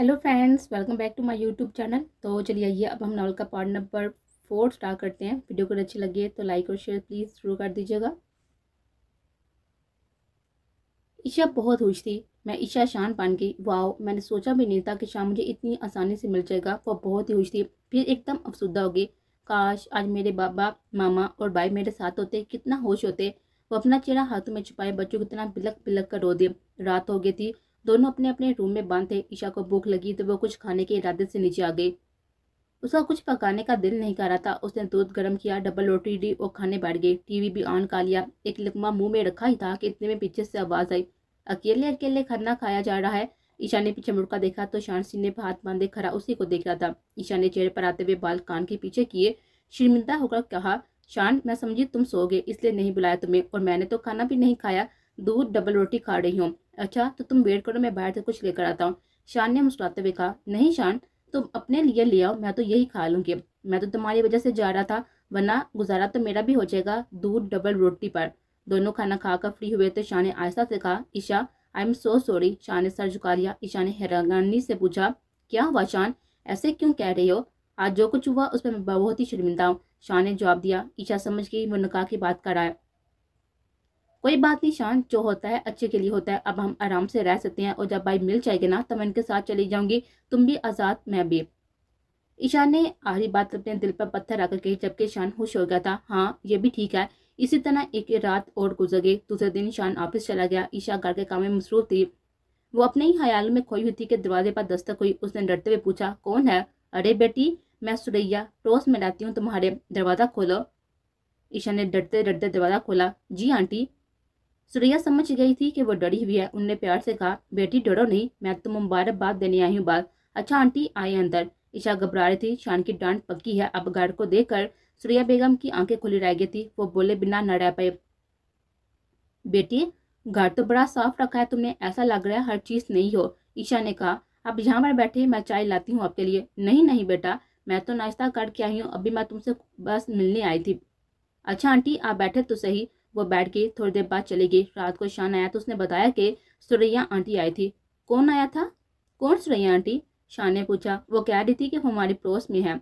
hello friends welcome back to my YouTube channel तो चलिए आइए अब हम नॉवल का पार्ट नंबर फोर स्टार्ट करते हैं वीडियो को अच्छी लगी है तो लाइक और शेयर प्लीज़ शुरू कर दीजिएगा ईशा बहुत खुश थी मैं ईशा शान पान की वाह मैंने सोचा भी नहीं था कि शाम मुझे इतनी आसानी से मिल जाएगा वह बहुत ही खुश थी फिर एकदम अफसुदा हो गई काश आज मेरे बाबा मामा और भाई मेरे साथ होते कितना होश होते वो अपना चेहरा हाथों में छुपाए बच्चों को इतना बिलक बिलक कर रो दिए रात हो गई थी दोनों अपने अपने रूम में बंद थे ईशा को भूख लगी तो वह कुछ खाने के इरादे से नीचे आ गई उसका कुछ पकाने का दिल नहीं कर रहा था उसने दूध गर्म किया डबल रोटी दी और खाने बैठ गए टीवी भी ऑन कर लिया एक लकमा मुंह में रखा ही था कि इतने में पीछे से आवाज़ आई अकेले अकेले खाना खाया जा रहा है ईशा ने पीछे मुड़का देखा तो शान सिंह ने हाथ बांधे खड़ा उसी को देख रहा था ईशा ने चेहरे पर आते हुए बाल कान के पीछे किए शर्मिंदा होकर कहा शान मैं समझी तुम सो गए इसलिए नहीं बुलाया तुम्हें और मैंने तो खाना भी नहीं खाया दूध डबल रोटी खा रही हूँ अच्छा तो तुम वेट करो मैं बाहर से कुछ लेकर आता हूँ शान ने मुस्कुराते हुए कहा नहीं शान तुम अपने लिए ले आओ मैं तो यही खा लूँगी मैं तो तुम्हारी वजह से जा रहा था वरना गुजारा तो मेरा भी हो जाएगा दूध डबल रोटी पर दोनों खाना खाकर फ्री हुए तो शाह ने आहिस्ता से कहा Isha I am so sorry Shah ने सर झुका लिया ईशा ने हैरानी से पूछा क्या हुआ शान ऐसे क्यों कह रही हो आज जो कुछ हुआ उस पर मैं बहुत ही शर्मिंदा हूँ शाह ने जवाब दिया ईशा समझ गई मुनका की बात कराया कोई बात नहीं शांत जो होता है अच्छे के लिए होता है अब हम आराम से रह सकते हैं और जब भाई मिल जाएगी ना तो मैं इनके साथ चली जाऊंगी तुम भी आज़ाद मैं भी ईशान ने आखिरी बात अपने दिल पर पत्थर रखकर कही जबकि ईशान खुश हो गया था हाँ ये भी ठीक है इसी तरह एक रात और गुजर गई दूसरे दिन ईशान ऑफिस चला गया ईशा घर के काम में मसरूफ थी वो अपने ही ख्याल में खोई हुई थी कि दरवाजे पर दस्तक हुई उसने डरते हुए पूछा कौन है अरे बेटी मैं सुरैया रोज में रहती हूँ तुम्हारे दरवाज़ा खोलो ईशा ने डरते डरते दरवाज़ा खोला जी आंटी सुरैया समझ गई थी कि वो डरी हुई है उनने प्यार से कहा बेटी डरो नहीं मैं तुम तो मुबारकबाद देने आई हूँ बात अच्छा आंटी आए अंदर ईशा घबरा रही थी शान की डांट पक्की है अब गार्ड को देखकर सुरैया बेगम की आंखें खुली रह गई थी वो बोले बिना न रह पाए बेटी घर तो बड़ा साफ रखा है तुमने ऐसा लग रहा है हर चीज़ नहीं हो ईशा ने कहा अब यहाँ पर बैठे मैं चाय लाती हूँ आपके लिए नहीं नहीं बेटा मैं तो नाश्ता करके आई हूँ अभी मैं तुमसे बस मिलने आई थी अच्छा आंटी आप बैठे तो सही वो बैठ गई थोड़ी देर बाद चली गई रात को शान आया तो उसने बताया कि सुरैया आंटी आई थी कौन आया था कौन सुरैया आंटी शान ने पूछा वो कह रही थी कि वो हमारे पड़ोस में है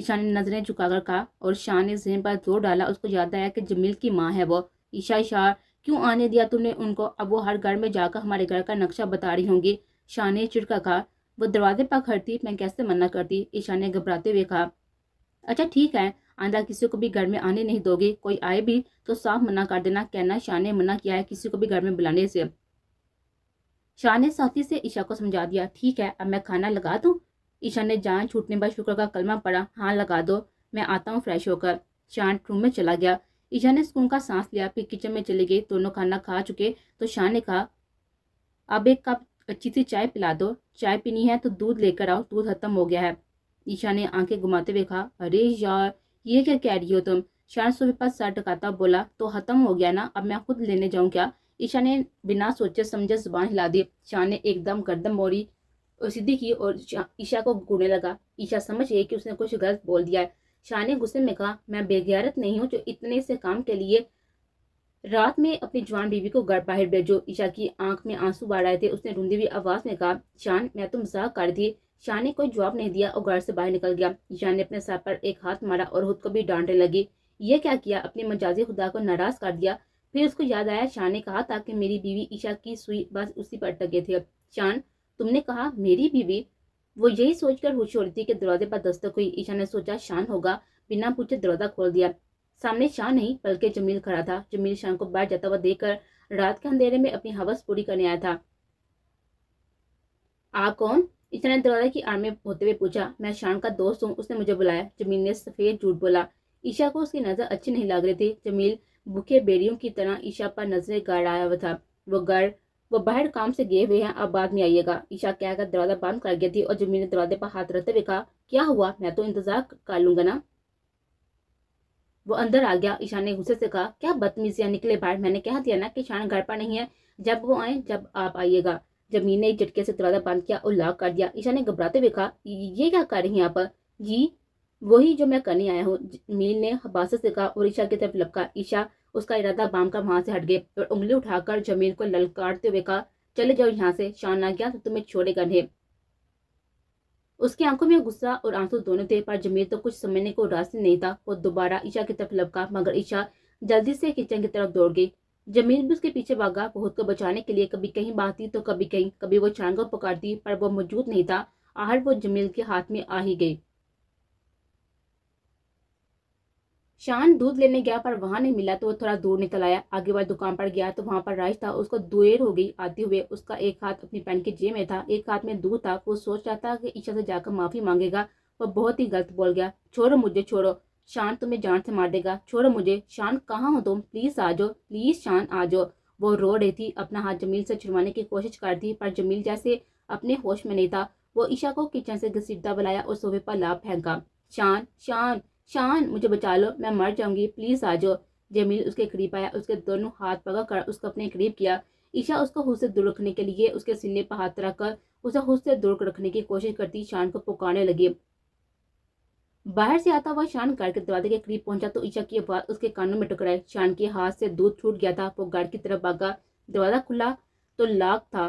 ईशा ने नजरें झुकाकर कहा और शान ने जहन पर जोर डाला उसको याद आया कि जमील की माँ है वो ईशा ईशा क्यों आने दिया तुमने उनको अब वो हर घर में जाकर हमारे घर का नक्शा बता रही होंगी शान ने चिड़का कहा वो दरवाजे पर खड़ती मैं कैसे मना करती ईशा ने घबराते हुए कहा अच्छा ठीक है आंदा किसी को भी घर में आने नहीं दोगे कोई आए भी तो साफ मना कर देना कहना शाह ने मना किया है किसी को भी घर में बुलाने से शाह ने साथी से ईशा को समझा दिया ठीक है अब मैं खाना लगा दूँ ईशा ने जान छूटने पर शुक्र का कलमा पड़ा हाँ लगा दो मैं आता हूँ फ्रेश होकर शान रूम में चला गया ईशा ने सुकून का सांस लिया फिर किचन में चली गई दोनों खाना खा चुके तो शाह ने कहा अब एक कप अच्छी सी चाय पिला दो चाय पीनी है तो दूध लेकर आओ दूध खत्म हो गया है ईशा ने आंखें घुमाते हुए कहा अरे यार ये क्या कह रही हो तुम शान सुबह पर सर टकाता बोला तो खत्म हो गया ना अब मैं खुद लेने जाऊँ क्या ईशा ने बिना सोचे समझे जुबान हिला दी शान ने एकदम गर्दम मोरी और सीधी की और ईशा को घूरने लगा ईशा समझ गई कि उसने कुछ गलत बोल दिया है शाह ने गुस्से में कहा मैं बेगैरत नहीं हूँ जो इतने से काम के लिए रात में अपनी जवान बीवी को घर बाहर भेजो ईशा की आंख में आंसू बाढ़ रहे थे उसने ढूंढी हुई आवाज़ में कहा शान मैं तुम तो मजाक कर दी शाह ने कोई जवाब नहीं दिया और घर से बाहर निकल गया शाह ने अपने सर पर एक हाथ मारा और खुद को भी डांटने लगी यह क्या किया अपने मजाजी खुदा को नाराज कर दिया फिर उसको याद आया शाह ने कहा था कि मेरी बीवी ईशा की सुई बस उसी पर टके थे शान तुमने कहा मेरी बीवी वो यही सोचकर खुश हो रही थी कि दरवाजे पर दस्तक हुई ईशा ने सोचा शान होगा बिना पूछे दरवाजा खोल दिया सामने शाह नहीं बल्कि जमील खड़ा था जमील शान को बाहर जाता हुआ देखकर रात के अंधेरे में अपनी हवस पूरी करने आया था आप कौन इच्छा ने की की आर्मी होते हुए पूछा मैं शान का दोस्त हूँ उसने मुझे बुलाया जमील ने सफ़ेद झूठ बोला ईशा को उसकी नज़र अच्छी नहीं लग रही थी जमील भूखे बेड़ियों की तरह ईशा पर नजरें गाड़ आया हुआ था वो घर वो बाहर काम से गए हुए हैं अब बाद में आइएगा ईशा कहकर दरवाज़ा बंद कर गया थी और जमील ने दरवाजे पर हाथ रखते हुए कहा क्या हुआ मैं तो इंतज़ार कर लूंगा ना वो अंदर आ गया ईशा ने गुस्से से कहा क्या बदतमीजियां निकले बाहर मैंने कह दिया ना कि शान घर पर नहीं है जब वो आए जब आप आइएगा जमीन ने झटके से दरवाजा बंद किया और लॉक कर दिया ईशा ने घबराते हुए कहा ये क्या कर रही है यहाँ पर जी वही जो मैं करने आया हूँ मीन ने हबासत से कहा और ईशा की तरफ लपका ईशा उसका इरादा बाम का वहां से हट गए और उंगली उठाकर जमीन को ललकारते हुए कहा चले जाओ यहाँ से शान आ गया तो तुम्हें छोड़ेगा नहीं उसकी आंखों में गुस्सा और आंसू दोनों थे पर जमीर तो कुछ समझने को रास्ते नहीं था वो दोबारा ईशा की तरफ लपका मगर ईशा जल्दी से किचन की तरफ दौड़ गई जमील भी उसके पीछे भागा बहुत को बचाने के लिए कभी कहीं बांधती तो कभी कहीं कभी वो छांग पकड़ती पर वो मौजूद नहीं था आहर वो जमील के हाथ में आ ही गई शान दूध लेने गया पर वहां नहीं मिला तो वो थोड़ा दूर निकल आया आगे बार दुकान पर गया तो वहां पर राइस था उसको दुएर हो गई आते हुए उसका एक हाथ अपनी पैंट के जेब में था एक हाथ में दूध था वो सोच रहा था कि ईशा से जाकर माफी मांगेगा वो बहुत ही गलत बोल गया छोड़ो मुझे छोड़ो शान तुम्हें जान से मार देगा छोड़ो मुझे शान कहाँ हो तुम प्लीज़ आ जाओ प्लीज़ शान आ जाओ वो रो रही थी अपना हाथ जमील से छुड़वाने की कोशिश कर थी पर जमील जैसे अपने होश में नहीं था वो ईशा को किचन से घसीटता बुलाया और सोफे पर लाभ फेंका शान शान शान मुझे बचा लो मैं मर जाऊंगी प्लीज़ आ जाओ जमील उसके करीब आया उसके दोनों हाथ पकड़ कर उसको अपने करीब किया ईशा उसको खुद से दूर रखने के लिए उसके सीने पर हाथ रखकर उसे खुद से दूर रखने की कोशिश करती शान को पुकारने लगी बाहर से आता हुआ शान गार्ड के दरवाजे के करीब पहुंचा तो ईशा की आवाज उसके कानों में टकराई शान के हाथ से दूध छूट गया था वो गार्ड की तरफ भागा दरवाजा खुला तो लाख था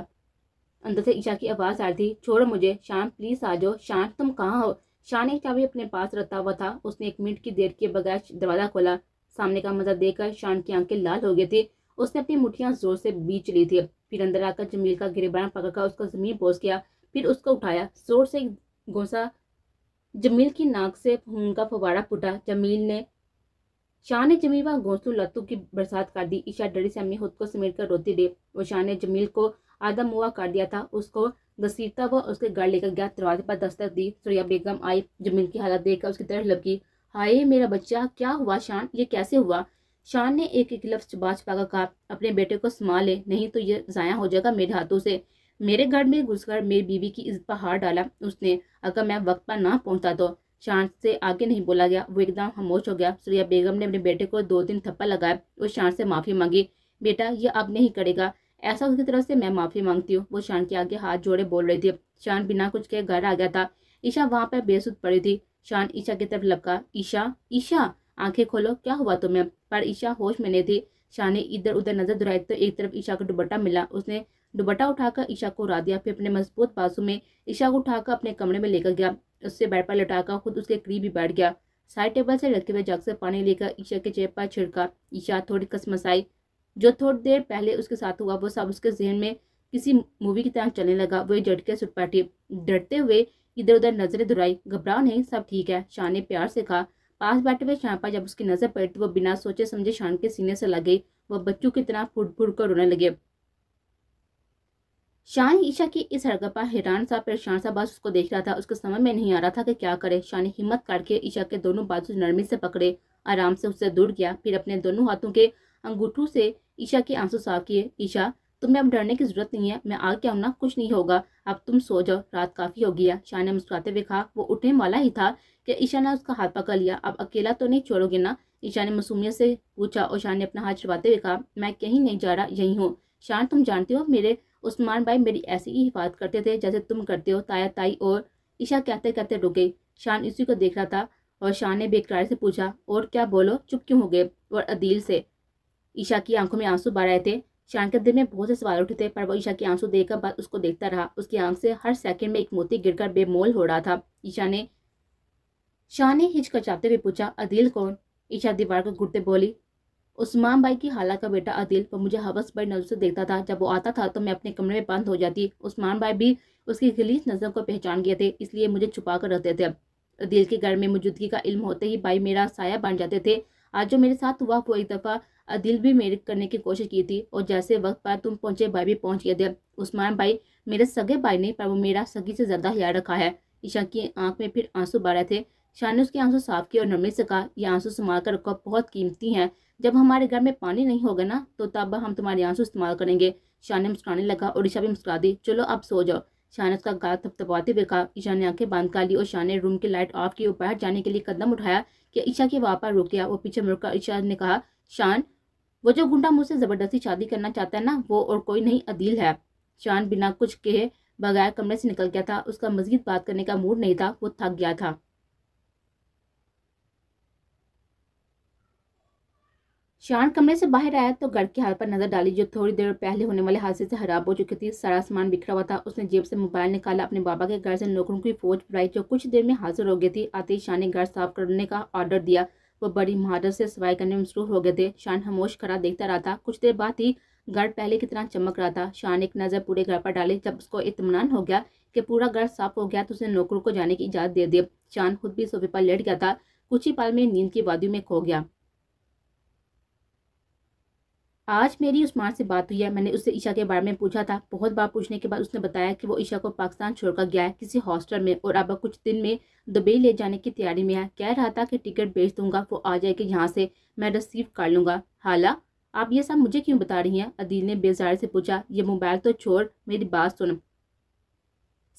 अंदर से ईशा की आवाज आ रही थी छोड़ो मुझे शान प्लीज आ जाओ शान तुम कहाँ हो शान एक चाबी अपने पास रखता हुआ था उसने एक मिनट की देर के बगैर दरवाजा खोला सामने का मजा देखकर शान की आंखें लाल हो गई थी उसने अपनी मुठियां जोर से बीच ली थी फिर अंदर आकर जमील का गिरबान पकड़कर उसका जमीन पोस किया फिर उसको उठाया जोर से घोसा जमील की नाक से खून का फवारा फूटा जमील ने शाह ने जमील व घोंसलू लत्तू की बरसात कर दी ईशा डरी से अपनी खुद को समेट कर रोती रही और शाह ने जमील को आधा मुआ कर दिया था उसको घसीटता हुआ उसके घर लेकर गया दरवाजे पर दस्तक दी सूर्या बेगम आई जमील की हालत देखकर उसकी तरफ लगी हाय मेरा बच्चा क्या हुआ शान ये कैसे हुआ शान ने एक एक लफ्ज छुपा छुपा कहा अपने बेटे को संभाले ले नहीं तो ये ज़ाया हो जाएगा मेरे हाथों से मेरे घर में घुसकर मेरी बीवी की इज्जत पर हार डाला उसने अगर मैं वक्त पर ना पहुंचा तो शांत से आगे नहीं बोला गया वो एकदम खामोश हो गया सूर्या बेगम ने अपने बेटे को दो दिन थप्पा लगाया और शांत से माफ़ी मांगी बेटा ये अब नहीं करेगा ऐसा उसकी तरफ से मैं माफ़ी मांगती हूँ वो शान के आगे हाथ जोड़े बोल रही थी शान बिना कुछ के घर आ गया था ईशा वहाँ पर बेसुध पड़ी थी शान ईशा की तरफ लपका ईशा ईशा आंखें खोलो क्या हुआ तुम्हें पर ईशा होश में नहीं थी शान ने इधर उधर नजर दुराई तो एक तरफ ईशा का दुपट्टा मिला उसने दुबट्टा उठाकर ईशा को दिया फिर अपने मजबूत बाजू में ईशा को उठाकर अपने कमरे में लेकर गया उससे बेड पर लटाकर खुद उसके करीब ही बैठ गया साइड टेबल से लटके हुए जग से पानी लेकर ईशा के चेहरे पर छिड़का ईशा थोड़ी कसमसाई जो थोड़ी देर पहले उसके साथ हुआ वो सब उसके जहन में किसी मूवी की तरह चलने लगा वो झटके सुटपाटी डरते हुए इधर उधर नजरें दुराई घबराओ नहीं सब ठीक है शाह ने प्यार से कहा पास बैठे हुए शाह पर जब उसकी नजर पड़ी तो बिना सोचे समझे शान के सीने से लग गई वह बच्चों की तरह फुट फुट कर रोने लगे शान ईशा की इस हरकत पर हैरान सा परेशान सा बस उसको देख रहा था उसको समझ में नहीं आ रहा था कि क्या करे शान ने हिम्मत करके ईशा के दोनों बाजू नरमी से पकड़े आराम से उससे दूर गया फिर अपने दोनों हाथों के अंगूठों से ईशा के आंसू साफ किए ईशा तुम्हें अब डरने की जरूरत नहीं है मैं आ गया ना कुछ नहीं होगा अब तुम सो जाओ रात काफ़ी हो गया शाह ने मुस्कुराते हुए कहा वो उठने वाला ही था कि ईशा ने उसका हाथ पकड़ लिया अब अकेला तो नहीं छोड़ोगे ना ईशा ने मसूमियत से पूछा और शाह ने अपना हाथ छुपाते हुए कहा मैं कहीं नहीं जा रहा यहीं हूँ शान तुम जानते हो मेरे उस्मान भाई मेरी ऐसी ही हिफाजत करते थे जैसे तुम करते हो ताया ताई और ईशा कहते कहते रुक गई शान इसी को देख रहा था और शान ने बेकरार से पूछा और क्या बोलो चुप क्यों हो गए और अदील से ईशा की आंखों में आंसू बढ़ रहे थे शान के दिल में बहुत से सवाल उठे थे पर वो ईशा के आंसू देखकर बाद उसको देखता रहा उसकी आंख से हर सेकंड में एक मोती गिरकर बेमोल हो रहा था ईशा ने शान ने हिचकचाते हुए पूछा अदील कौन ईशा दीवार को घुटते बोली उस्मान भाई की हाला का बेटा अदिल वो मुझे हवस पर नज़र से देखता था जब वो आता था तो मैं अपने कमरे में बंद हो जाती उस्मान भाई भी उसकी गिलीस नज़र को पहचान गए थे इसलिए मुझे छुपा कर रखते थे अदिल के घर में मौजूदगी का इल्म होते ही भाई मेरा साया बन जाते थे आज जो मेरे साथ हुआ वो एक दफ़ा आदिल भी मेरे करने की कोशिश की थी और जैसे वक्त पर तुम पहुंचे भाई भी पहुंच गए थे उस्मान भाई मेरे सगे भाई ने पर वो मेरा सगी से ज़्यादा ख्याल रखा है ईशा की आंख में फिर आंसू बढ़ रहे थे शाह ने उसके आंसू साफ किए और नमी से कहा यह आंसू संभाल कर रखो बहुत कीमती हैं जब हमारे घर में पानी नहीं होगा ना तो तब हम तुम्हारे आंसू इस्तेमाल करेंगे ईशा ने मुस्कुराने लगा और ईशा भी मुस्कुरा दी चलो अब सो जाओ शान ने उसका गाल थपथपाते हुए कहा ईशा ने आंखें बांध का ली और शाह ने रूम की लाइट ऑफ की बाहर जाने के लिए कदम उठाया कि ईशा के पर रुक गया वो पीछे मुड़कर ईशा ने कहा शान वो जो गुंडा मुझसे ज़बरदस्ती शादी करना चाहता है ना वो और कोई नहीं अदील है शान बिना कुछ कहे बगैर कमरे से निकल गया था उसका मजीद बात करने का मूड नहीं था वो थक गया था शान कमरे से बाहर आया तो घर की हाल पर नजर डाली जो थोड़ी देर पहले होने वाले हादसे से खराब हो चुकी थी सारा सामान बिखरा हुआ था उसने जेब से मोबाइल निकाला अपने बाबा के घर से नौकरों की फौज बुलाई जो कुछ देर में हाजिर हो गई थी आते ही शान ने घर साफ करने का ऑर्डर दिया वो बड़ी महारत से सफाई करने में मसरूफ हो गए थे शान खामोश खड़ा देखता रहा था कुछ देर बाद ही घर पहले की तरह चमक रहा था शान एक नज़र पूरे घर पर डाली जब उसको इतमान हो गया कि पूरा घर साफ हो गया तो उसने नौकरों को जाने की इजाज़त दे दी शान खुद भी सोफे पर लेट गया था कुछ ही पाल में नींद की वादियों में खो गया आज मेरी माँ से बात हुई है मैंने उससे ईशा के बारे में पूछा था बहुत बार पूछने के बाद उसने बताया कि वो ईशा को पाकिस्तान छोड़कर गया है किसी हॉस्टल में और अब कुछ दिन में दुबई ले जाने की तैयारी में है कह रहा था कि टिकट बेच दूंगा वो आ जाएगी यहाँ से मैं रिसीव कर लूँगा हाला आप ये सब मुझे क्यों बता रही हैं अदील ने बेजार से पूछा ये मोबाइल तो छोड़ मेरी बात सुन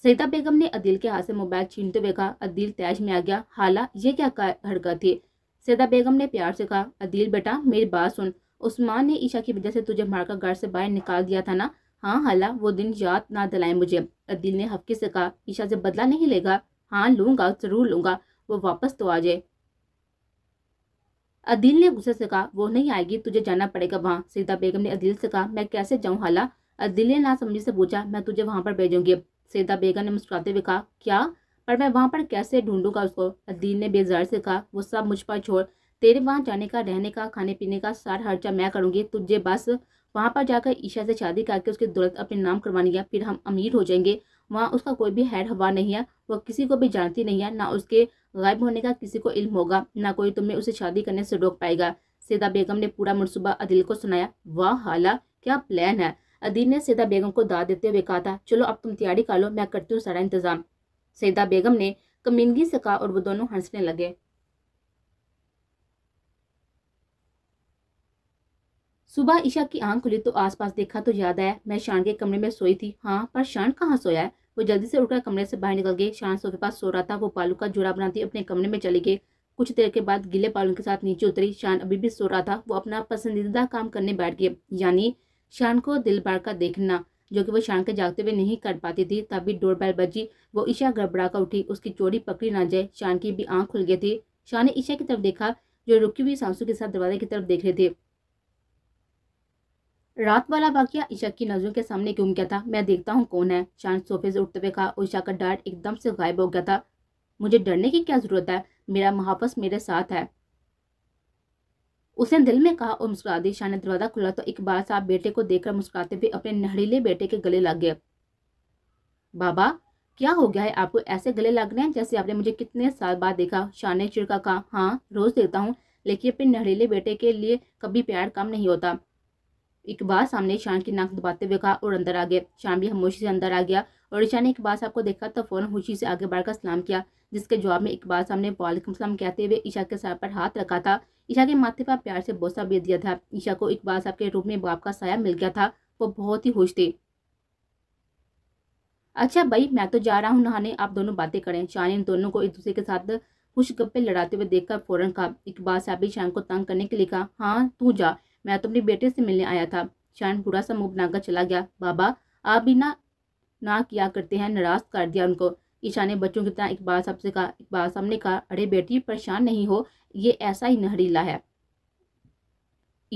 सईदा बेगम ने अदील के हाथ से मोबाइल छीनते हुए कहा अदील तैज में आ गया हाला ये क्या हरकत थी सईदा बेगम ने प्यार से कहा अदील बेटा मेरी बात सुन उस्मान ने ईशा की वजह से तुझे मारकर घर से बाहर निकाल दिया था ना हाँ हला वो दिन याद ना दिलाए मुझे अदील ने हफ्के से कहा ईशा से बदला नहीं लेगा हाँ लूंगा जरूर लूंगा वो वापस तो आ जाए अदील ने गुस्से से कहा वो नहीं आएगी तुझे जाना पड़ेगा वहाँ सीता बेगम ने अदील से कहा मैं कैसे जाऊँ हाला अदील ने ना समझी से पूछा मैं तुझे वहां पर भेजूंगी सीता बेगम ने मुस्कुराते हुए कहा क्या पर मैं वहां पर कैसे ढूंढूंगा उसको अदील ने बेजार से कहा वो सब मुझ पर छोड़ तेरे वहाँ जाने का रहने का खाने पीने का सारा खर्चा मैं करूँगी तुझे बस वहाँ पर जाकर ईशा से शादी करके उसकी दौलत अपने नाम करवा है फिर हम अमीर हो जाएंगे वहाँ उसका कोई भी हैड हवा नहीं है वह किसी को भी जानती नहीं है ना उसके गायब होने का किसी को इल्म होगा ना कोई तुम्हें उसे शादी करने से रोक पाएगा सीधा बेगम ने पूरा मनसूबा अदिल को सुनाया वाह हाला क्या प्लान है अदिल ने सीधा बेगम को दाद देते हुए कहा था चलो अब तुम तैयारी कर लो मैं करती हूँ सारा इंतज़ाम सीधा बेगम ने कमीनगी से कहा और वो दोनों हंसने लगे सुबह ईशा की आंख खुली तो आसपास देखा तो याद आया मैं शान के कमरे में सोई थी हाँ पर शान कहाँ सोया है वो जल्दी से उठकर कमरे से बाहर निकल गए शान सोफे पास सो रहा था वो बालू का जोड़ा बनाती अपने कमरे में चले गए कुछ देर के बाद गीले बालू के साथ नीचे उतरी शान अभी भी सो रहा था वो अपना पसंदीदा काम करने बैठ गया यानी शान को दिल बार का देखना जो कि वो शान के जागते हुए नहीं कर पाती थी तभी डोर बैल बजी वो ईशा गड़बड़ा कर उठी उसकी चोरी पकड़ी ना जाए शान की भी आंख खुल गई थी शान ने ईशा की तरफ देखा जो रुकी हुई सांसू के साथ दरवाजे की तरफ देख रहे थे रात वाला वाक्य ईशा की नजरों के सामने घूम गया था मैं देखता हूँ कौन है चांद सोफे से उठते हुए कहा और ईशा का डर एकदम से गायब हो गया था मुझे डरने की क्या जरूरत है मेरा महापस मेरे साथ है उसने दिल में कहा और मुस्कुरा दी ईशा ने दरवाजा खुला तो एक बार साहब बेटे को देखकर मुस्कुराते हुए अपने नहरीले बेटे के गले लग गए बाबा क्या हो गया है आपको ऐसे गले लग रहे हैं जैसे आपने मुझे कितने साल बाद देखा शाह ने चिड़का कहा हाँ रोज देखता हूँ लेकिन अपने नहरीले बेटे के लिए कभी प्यार कम नहीं होता एक बार सामने ईशान की नाक दबाते हुए कहा और अंदर आ गए ईशान भी हमोशी से अंदर आ गया और ईशान ने इकबाल साहब को देखा तो फ़ौरन खुशी से आगे बढ़कर सलाम किया जिसके जवाब में इकबाल साहब ने वालेकुम सलाम कहते हुए ईशा के सर पर हाथ रखा था ईशा के माथे पर प्यार से बोसा भेज दिया था ईशा को इकबाल साहब के रूप में बाप का साया मिल गया था वो बहुत ही खुश थे अच्छा भाई मैं तो जा रहा हूँ नहाने आप दोनों बातें करें शान ने दोनों को एक दूसरे के साथ खुश गप्पे लड़ाते हुए देखकर फौरन कहा इकबाल साहब भी शान को तंग करने के लिए कहा हाँ तू जा मैं तो अपने बेटे से मिलने आया था शान बुरा सा मुंह बनाकर चला गया बाबा आप भी ना ना किया करते हैं नाराज कर दिया उनको ईशा ने बच्चों की तरह इकबाल साहब से कहा इकबाल साहब ने कहा अरे बेटी परेशान नहीं हो ये ऐसा ही नहरीला है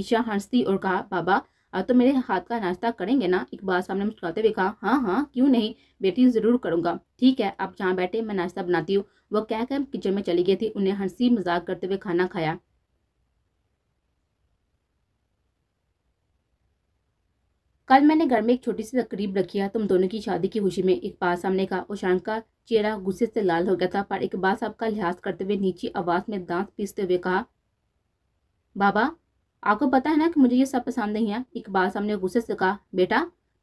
ईशा हंसती और कहा बाबा अब तो मेरे हाथ का नाश्ता करेंगे ना इकबाल साहब ने मुस्कुराते हुए कहा हाँ हाँ क्यों नहीं बेटी ज़रूर करूँगा ठीक है आप जहाँ बैठे मैं नाश्ता बनाती हूँ वह कहकर किचन में चली गई थी उन्हें हंसी मजाक करते हुए खाना खाया कल मैंने घर में एक छोटी सी तकरीब रखी है तुम दोनों की शादी की खुशी में इकबाल साहब ने कहा उशांक का चेहरा गुस्से से लाल हो गया था पर इकबाल साहब का लिहाज करते हुए नीची आवाज़ में दांत पीसते हुए कहा बाबा आपको पता है ना कि मुझे ये सब पसंद नहीं है एक साहब ने गुस्से से कहा बेटा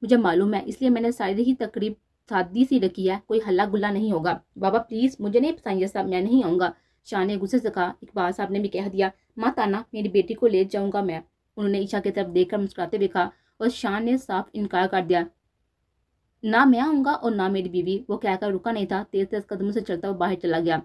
मुझे मालूम है इसलिए मैंने सारी ही तकरीब सादी सी रखी है कोई हल्ला गुल्ला नहीं होगा बाबा प्लीज़ मुझे नहीं पसंद ये सब मैं नहीं आऊँगा शाह ने गुस्से से कहा इकबाल साहब ने भी कह दिया माँ ताना मेरी बेटी को ले जाऊंगा मैं उन्होंने ईशा की तरफ देखकर मुस्कुराते हुए कहा और शान ने साफ इनकार कर दिया ना मैं आऊंगा और ना मेरी बीवी वो कहकर रुका नहीं था तेज तेज कदमों से चलता हुआ बाहर चला गया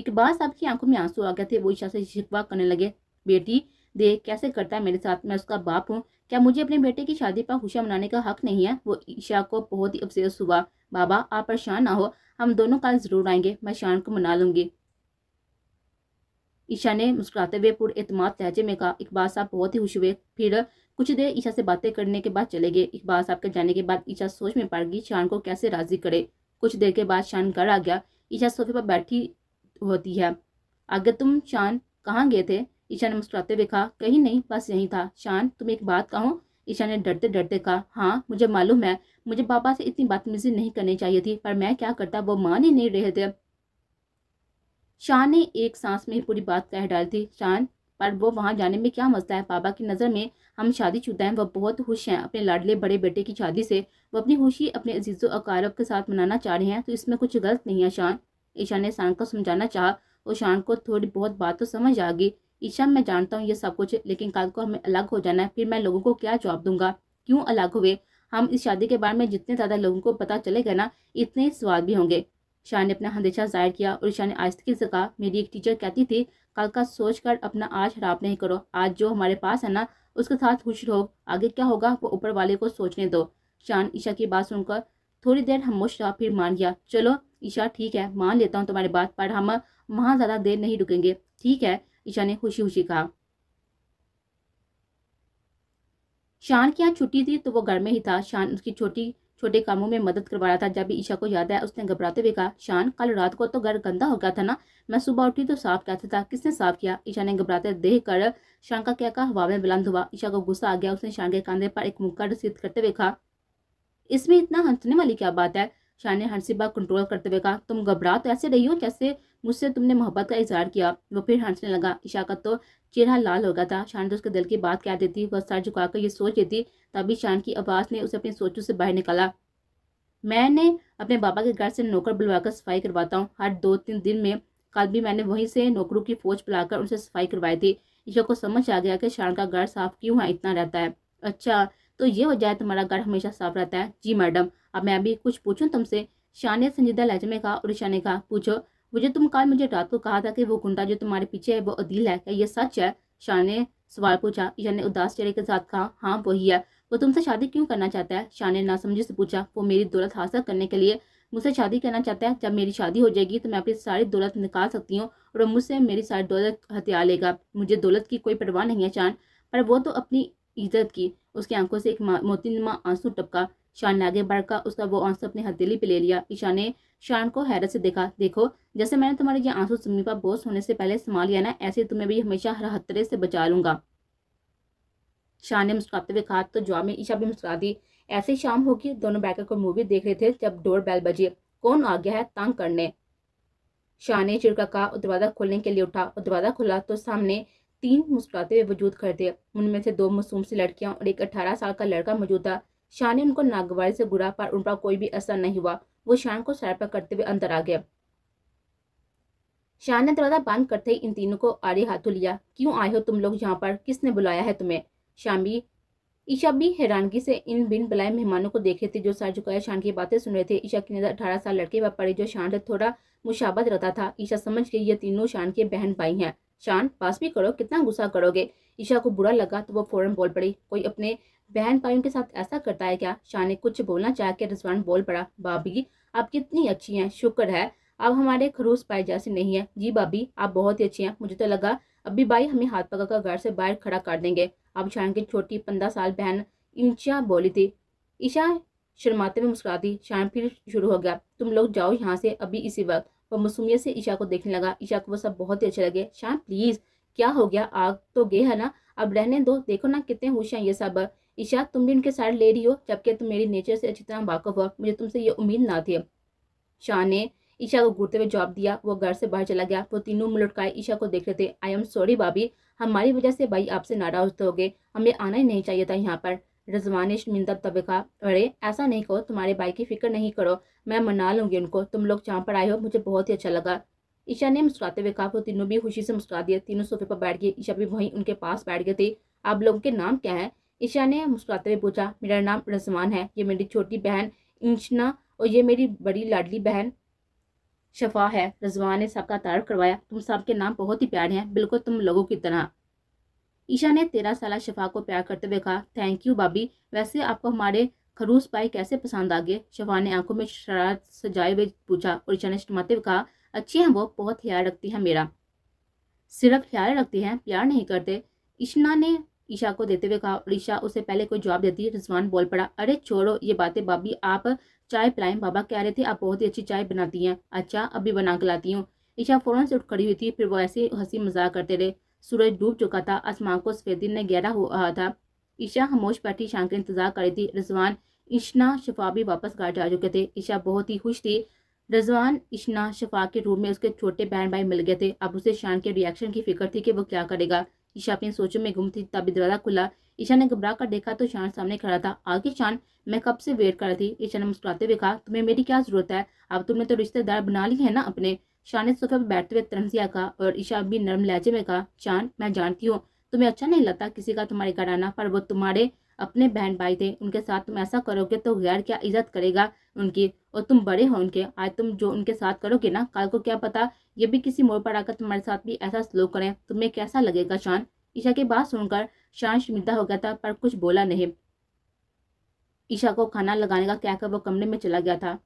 इकबाल साहब की आंखों में आंसू आ गए थे वो ईशा से शिकवा करने लगे बेटी देख कैसे करता है मेरे साथ मैं उसका बाप हूँ क्या मुझे अपने बेटे की शादी पर खुशियाँ मनाने का हक नहीं है वो ईशा को बहुत ही अफसोस हुआ बाबा आप परेशान ना हो हम दोनों कल जरूर आएंगे मैं शान को मना लूंगी ईशा ने मुस्कुराते हुए पूरे एतमाद लहजे में कहा इकबाल साहब बहुत ही खुश हुए फिर कुछ देर ईशा से बातें करने के बाद चले गए इकबास साहब के जाने के बाद ईशा सोच में पड़ गई शान को कैसे राजी करे कुछ देर के बाद शान घर आ गया ईशा सोफे पर बैठी होती है आगे तुम शान कहाँ गए थे ईशा ने मुस्कुराते हुए कहा कहीं नहीं बस यहीं था शान तुम एक बात कहो ईशा ने डरते डरते कहा हाँ मुझे मालूम है मुझे पापा से इतनी बदतमीजी नहीं करनी चाहिए थी पर मैं क्या करता वो मान ही नहीं रहे थे शान ने एक सांस में ही पूरी बात कह डाली थी शान पर वो वहां जाने में क्या मसला है पापा की नज़र में हम शादीशुदा हैं वह बहुत खुश हैं अपने लाडले बड़े बेटे की शादी से वह अपनी खुशी अपने अजीज़ों अकारब के साथ मनाना चाह रहे हैं तो इसमें कुछ गलत नहीं है शान ईशा ने शान को समझाना चाहा और शान को थोड़ी बहुत बात तो समझ आ गई ईशा मैं जानता हूँ ये सब कुछ लेकिन कल को हमें अलग हो जाना है फिर मैं लोगों को क्या जवाब दूंगा क्यों अलग हुए हम इस शादी के बारे में जितने ज़्यादा लोगों को पता चलेगा ना इतने स्वाद भी होंगे शाह ने अपना हंदेशा जाहिर किया और ईशा ने आहिस्तगी से कहा मेरी एक टीचर कहती थी कल का सोच कर अपना आज खराब नहीं करो आज जो हमारे पास है ना उसके साथ खुश रहो आगे क्या होगा वो ऊपर वाले को सोचने दो शान ईशा की बात सुनकर थोड़ी देर हमोश रहा फिर मान गया चलो ईशा ठीक है मान लेता हूँ तुम्हारी बात पर हम वहाँ ज़्यादा देर नहीं रुकेंगे ठीक है ईशा ने खुशी खुशी कहा शान की यहाँ छुट्टी थी तो वो घर में ही था शान उसकी छोटी छोटे कामों में मदद करवा रहा था जब ईशा को याद आया उसने घबराते हुए कहा शान कल रात को तो घर गंदा हो गया था ना मैं सुबह उठी तो साफ क्या था किसने साफ किया ईशा ने घबराते देख कर शान का क्या कहा हवा में बुलंद हुआ ईशा को गुस्सा आ गया उसने शान के कंधे पर एक मुक्का रसीद करते हुए कहा इसमें इतना हंसने वाली क्या बात है शान ने हंसी बात कंट्रोल करते हुए कहा तुम घबरा तो ऐसे रही हो जैसे मुझसे तुमने मोहब्बत का इजहार किया वो फिर हंसने लगा ईशा का तो चेहरा लाल हो गया था शान तो उसके दिल की बात कह देती वह सर झुकाकर ये सोच देती तभी शान की आवाज़ ने उसे अपने सोचों से बाहर निकाला मैंने अपने बाबा के घर से नौकर बुलवाकर सफाई करवाता हूँ हर दो तीन दिन में कल भी मैंने वहीं से नौकरों की फौज बुलाकर उनसे सफाई करवाई थी ईशा को समझ आ गया कि शान का घर साफ क्यों है इतना रहता है अच्छा तो ये वजह है तुम्हारा घर हमेशा साफ रहता है जी मैडम अब मैं अभी कुछ पूछूँ तुमसे शान ने संजीदा लहजे में कहा और ईशा ने कहा पूछो मुझे तुम कल मुझे रात को कहा था कि वो गुंडा जो तुम्हारे पीछे है वो अदील है क्या ये सच है शाह ने सवाल पूछा ईशा ने उदास चेहरे के साथ कहा हाँ वही है वो तुमसे शादी क्यों करना चाहता है शाह ने समझे से पूछा वो मेरी दौलत हासिल करने के लिए मुझसे शादी करना चाहता है जब मेरी शादी हो जाएगी तो मैं अपनी सारी दौलत निकाल सकती हूँ और मुझसे मेरी सारी दौलत हथियार लेगा मुझे दौलत की कोई परवाह नहीं है शान पर वो तो अपनी इज्जत की उसकी आंखों से एक मोतीनुमा आंसू टपका शान ने आगे बढ़कर उसका वो आंसू अपने हथेली पे ले लिया ईशा ने शान को हैरत से देखा देखो जैसे मैंने तुम्हारे ये आंसू पर बोस होने से पहले संभाल लिया ना ऐसे तुम्हें भी हमेशा हर हथरे से बचा लूंगा शान ने मुस्कुराते हुए कहा तो जवाब में ईशा भी मुस्कुरा दी ऐसी शाम होगी दोनों बैठकर कोई मूवी देख रहे थे जब डोर बैल बजी कौन आ गया है तंग करने शाह ने चिड़का कहा और दरवाज़ा खोलने के लिए उठा और दरवाज़ा खुला तो सामने तीन मुस्कुराते हुए वजूद खड़े थे उनमें से दो मासूम सी लड़कियां और एक अठारह साल का लड़का मौजूद था शाह ने उनको नागवारी से घुरा पर उन पर कोई भी असर नहीं हुआ वो शान को पर करते हुए अंदर आ गया शान ने दरवाजा बंद करते ही इन तीनों को आड़े हाथों लिया क्यों आए हो तुम लोग यहाँ पर किसने बुलाया है तुम्हें शाम भी ईशा भी हैरानगी से इन बिन बुलाए मेहमानों को देखे थे जो सर झुकाया शान की बातें सुन रहे थे ईशा की नज़र अठारह साल लड़के व पड़े जो शान से थोड़ा मुशाबत रहता था ईशा समझ गई ये तीनों शान के बहन भाई हैं शान पास भी करो कितना गुस्सा करोगे ईशा को बुरा लगा तो वो फौरन बोल पड़ी कोई अपने बहन भाइयों के साथ ऐसा करता है क्या शाह ने कुछ बोलना चाह के रिजवान बोल पड़ा भाभी आप कितनी अच्छी हैं शुक्र है आप हमारे खरूस पाए जैसे नहीं है जी भाभी आप बहुत ही अच्छी हैं मुझे तो लगा अभी भाई हमें हाथ पकड़कर घर से बाहर खड़ा कर देंगे अब शान की छोटी पंद्रह साल बहन इंशा बोली थी ईशा शर्माते हुए मुस्कुरा दी शान फिर शुरू हो गया तुम लोग जाओ यहाँ से अभी इसी वक्त वह मसूमियत से ईशा को देखने लगा ईशा को वो सब बहुत ही अच्छे लगे शान प्लीज़ क्या हो गया आग तो गए है ना अब रहने दो देखो ना कितने होश हैं ये सब ईशा तुम भी उनके साइड ले रही हो जबकि तुम मेरी नेचर से अच्छी तरह वाकफ हो मुझे तुमसे ये उम्मीद ना थी शाह ने ईशा को घूरते हुए जवाब दिया वो घर से बाहर चला गया वो तीनों मुलटकाए ईशा को देख रहे थे आई एम सॉरी भाभी हमारी वजह से भाई आपसे नाराज हो गए हमें आना ही नहीं चाहिए था यहाँ पर रजवान ने शर्मिंदा तब कहा अरे ऐसा नहीं कहो तुम्हारे भाई की फिक्र नहीं करो मैं मना लूँगी उनको तुम लोग जहाँ पर आए हो मुझे बहुत ही अच्छा लगा ईशा ने मुस्कुराते हुए कहा वो तीनों भी खुशी से मुस्कुरा दिए तीनों सोफे पर बैठ गए ईशा भी वहीं उनके पास बैठ गए थे आप लोगों के नाम क्या है ईशा ने मुस्कुराते हुए पूछा मेरा नाम रजमान है ये मेरी छोटी बहन इंशना और ये मेरी बड़ी लाडली बहन शफा है रजवान ने सबका का तारफ करवाया तुम सबके के नाम बहुत ही प्यारे हैं बिल्कुल तुम लोगों की तरह ईशा ने तेरह साल शफा को प्यार करते हुए कहा थैंक यू बाबी वैसे आपको हमारे खरूस पाई कैसे पसंद आ गए शफा ने आंखों में शरारत सजाए हुए पूछा और ईशा ने शमाते हुए कहा अच्छी हैं वो बहुत ख्याल रखती हैं मेरा सिर्फ ख्याल रखती हैं प्यार नहीं करते ईशना ने ईशा को देते हुए कहा ईशा उसे पहले कोई जवाब देती है रिजवान बोल पड़ा अरे छोड़ो ये बातें बाबी आप चाय पिलाएं बाबा कह रहे थे आप बहुत ही अच्छी चाय बनाती हैं अच्छा अभी बना के लाती हूँ ईशा फ़ौरन से उठ खड़ी हुई थी फिर वो ऐसे हंसी मजाक करते रहे सूरज डूब चुका था आसमान को सफेदी ने गहरा हो रहा था ईशा खामोश बैठी ईशान का इंतजार कर रही थी रिजवान इश्ना शफा भी वापस घर जा चुके थे ईशा बहुत ही खुश थी रजवान इश्ना शफा के रूम में उसके छोटे बहन भाई मिल गए थे अब उसे शान के रिएक्शन की फिक्र थी कि वो क्या करेगा ईशा अपनी सोचों में गुम थी तभी दरवाजा खुला ईशा ने घबरा कर देखा तो शान सामने खड़ा था आगे शान मैं कब से वेट कर रही थी ईशा ने मुस्कुराते हुए कहा तुम्हें मेरी क्या जरूरत है अब तुमने तो रिश्तेदार बना ली है ना अपने शान ने सोफे पर बैठते हुए तरमसिया कहा और ईशा भी नरम लहजे में कहा शान मैं जानती हूँ तुम्हें अच्छा नहीं लगता किसी का तुम्हारे घर आना पर वो तुम्हारे अपने बहन भाई थे उनके साथ तुम ऐसा करोगे तो गैर क्या इज्जत करेगा उनकी और तुम बड़े हो उनके आज तुम जो उनके साथ करोगे ना कल को क्या पता ये भी किसी मोड़ पर आकर तुम्हारे साथ भी ऐसा स्लो करें तुम्हें कैसा लगेगा शान ईशा की बात सुनकर शान शर्मिंदा हो गया था पर कुछ बोला नहीं ईशा को खाना लगाने का कहकर वो कमरे में चला गया था